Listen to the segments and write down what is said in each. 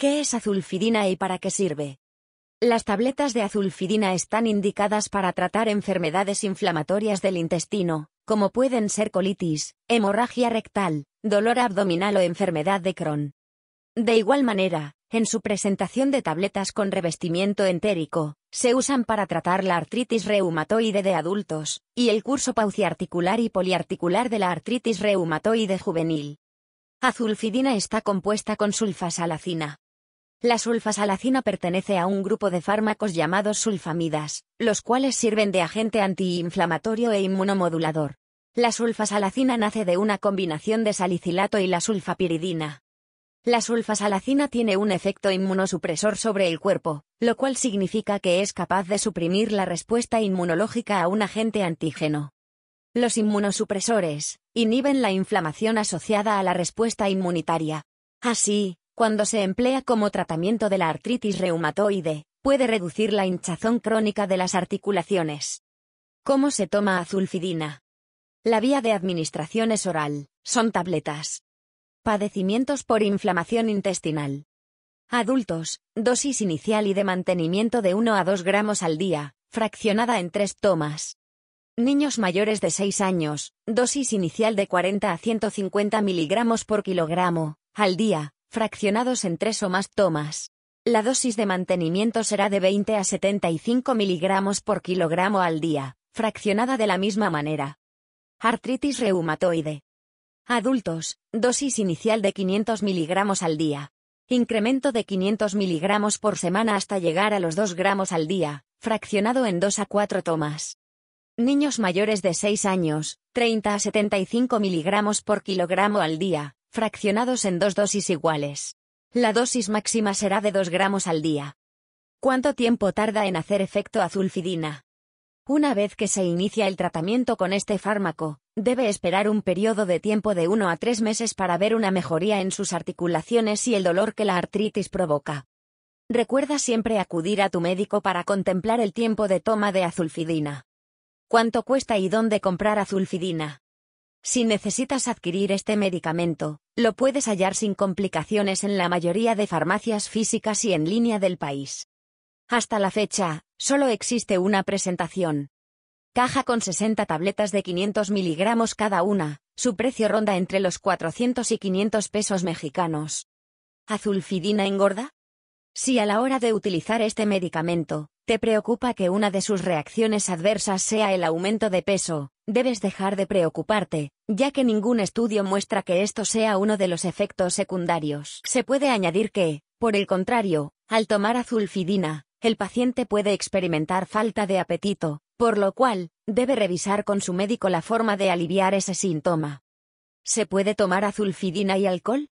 ¿Qué es azulfidina y para qué sirve? Las tabletas de azulfidina están indicadas para tratar enfermedades inflamatorias del intestino, como pueden ser colitis, hemorragia rectal, dolor abdominal o enfermedad de Crohn. De igual manera, en su presentación de tabletas con revestimiento entérico, se usan para tratar la artritis reumatoide de adultos, y el curso pauciarticular y poliarticular de la artritis reumatoide juvenil. Azulfidina está compuesta con sulfasalacina, la sulfasalacina pertenece a un grupo de fármacos llamados sulfamidas, los cuales sirven de agente antiinflamatorio e inmunomodulador. La sulfasalacina nace de una combinación de salicilato y la sulfapiridina. La sulfasalacina tiene un efecto inmunosupresor sobre el cuerpo, lo cual significa que es capaz de suprimir la respuesta inmunológica a un agente antígeno. Los inmunosupresores inhiben la inflamación asociada a la respuesta inmunitaria. Así, cuando se emplea como tratamiento de la artritis reumatoide, puede reducir la hinchazón crónica de las articulaciones. ¿Cómo se toma azulfidina? La vía de administración es oral, son tabletas. Padecimientos por inflamación intestinal. Adultos, dosis inicial y de mantenimiento de 1 a 2 gramos al día, fraccionada en 3 tomas. Niños mayores de 6 años, dosis inicial de 40 a 150 miligramos por kilogramo, al día, fraccionados en tres o más tomas. La dosis de mantenimiento será de 20 a 75 miligramos por kilogramo al día, fraccionada de la misma manera. Artritis reumatoide. Adultos, dosis inicial de 500 miligramos al día. Incremento de 500 miligramos por semana hasta llegar a los 2 gramos al día, fraccionado en 2 a 4 tomas. Niños mayores de 6 años, 30 a 75 miligramos por kilogramo al día, fraccionados en dos dosis iguales. La dosis máxima será de 2 gramos al día. ¿Cuánto tiempo tarda en hacer efecto azulfidina? Una vez que se inicia el tratamiento con este fármaco, debe esperar un periodo de tiempo de 1 a 3 meses para ver una mejoría en sus articulaciones y el dolor que la artritis provoca. Recuerda siempre acudir a tu médico para contemplar el tiempo de toma de azulfidina. ¿Cuánto cuesta y dónde comprar azulfidina? Si necesitas adquirir este medicamento, lo puedes hallar sin complicaciones en la mayoría de farmacias físicas y en línea del país. Hasta la fecha, solo existe una presentación. Caja con 60 tabletas de 500 miligramos cada una, su precio ronda entre los 400 y 500 pesos mexicanos. ¿Azulfidina engorda? Si a la hora de utilizar este medicamento, te preocupa que una de sus reacciones adversas sea el aumento de peso, debes dejar de preocuparte, ya que ningún estudio muestra que esto sea uno de los efectos secundarios. Se puede añadir que, por el contrario, al tomar azulfidina, el paciente puede experimentar falta de apetito, por lo cual, debe revisar con su médico la forma de aliviar ese síntoma. ¿Se puede tomar azulfidina y alcohol?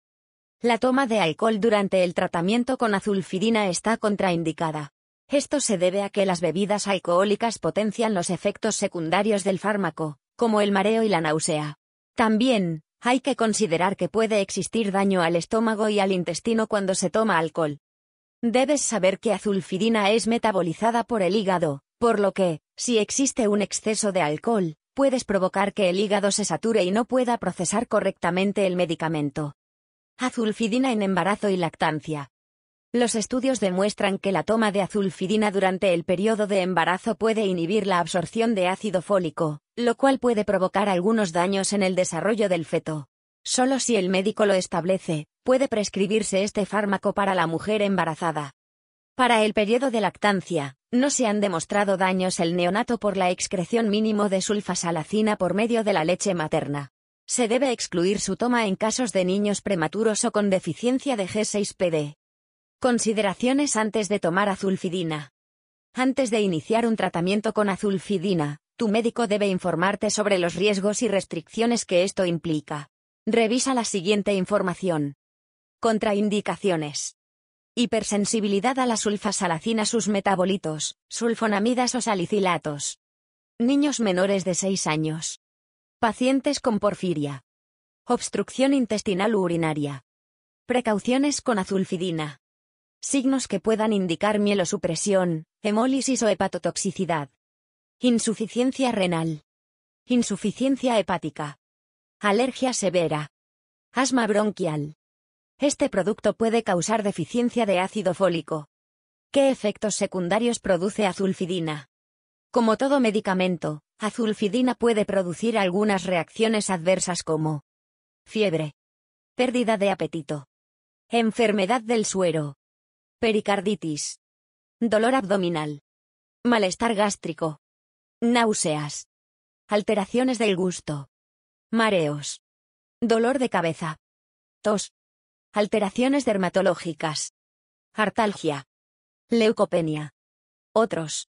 La toma de alcohol durante el tratamiento con azulfidina está contraindicada. Esto se debe a que las bebidas alcohólicas potencian los efectos secundarios del fármaco, como el mareo y la náusea. También, hay que considerar que puede existir daño al estómago y al intestino cuando se toma alcohol. Debes saber que azulfidina es metabolizada por el hígado, por lo que, si existe un exceso de alcohol, puedes provocar que el hígado se sature y no pueda procesar correctamente el medicamento. Azulfidina en embarazo y lactancia. Los estudios demuestran que la toma de azulfidina durante el periodo de embarazo puede inhibir la absorción de ácido fólico, lo cual puede provocar algunos daños en el desarrollo del feto. Solo si el médico lo establece, puede prescribirse este fármaco para la mujer embarazada. Para el periodo de lactancia, no se han demostrado daños el neonato por la excreción mínimo de sulfasalacina por medio de la leche materna. Se debe excluir su toma en casos de niños prematuros o con deficiencia de G6PD. Consideraciones antes de tomar azulfidina. Antes de iniciar un tratamiento con azulfidina, tu médico debe informarte sobre los riesgos y restricciones que esto implica. Revisa la siguiente información. Contraindicaciones. Hipersensibilidad a la sulfasalacina, sus metabolitos, sulfonamidas o salicilatos. Niños menores de 6 años. Pacientes con porfiria. Obstrucción intestinal urinaria. Precauciones con azulfidina. Signos que puedan indicar mielosupresión, hemólisis o hepatotoxicidad. Insuficiencia renal. Insuficiencia hepática. Alergia severa. Asma bronquial. Este producto puede causar deficiencia de ácido fólico. ¿Qué efectos secundarios produce azulfidina? Como todo medicamento, azulfidina puede producir algunas reacciones adversas como fiebre, pérdida de apetito, enfermedad del suero, Pericarditis. Dolor abdominal. Malestar gástrico. Náuseas. Alteraciones del gusto. Mareos. Dolor de cabeza. Tos. Alteraciones dermatológicas. Artalgia. Leucopenia. Otros.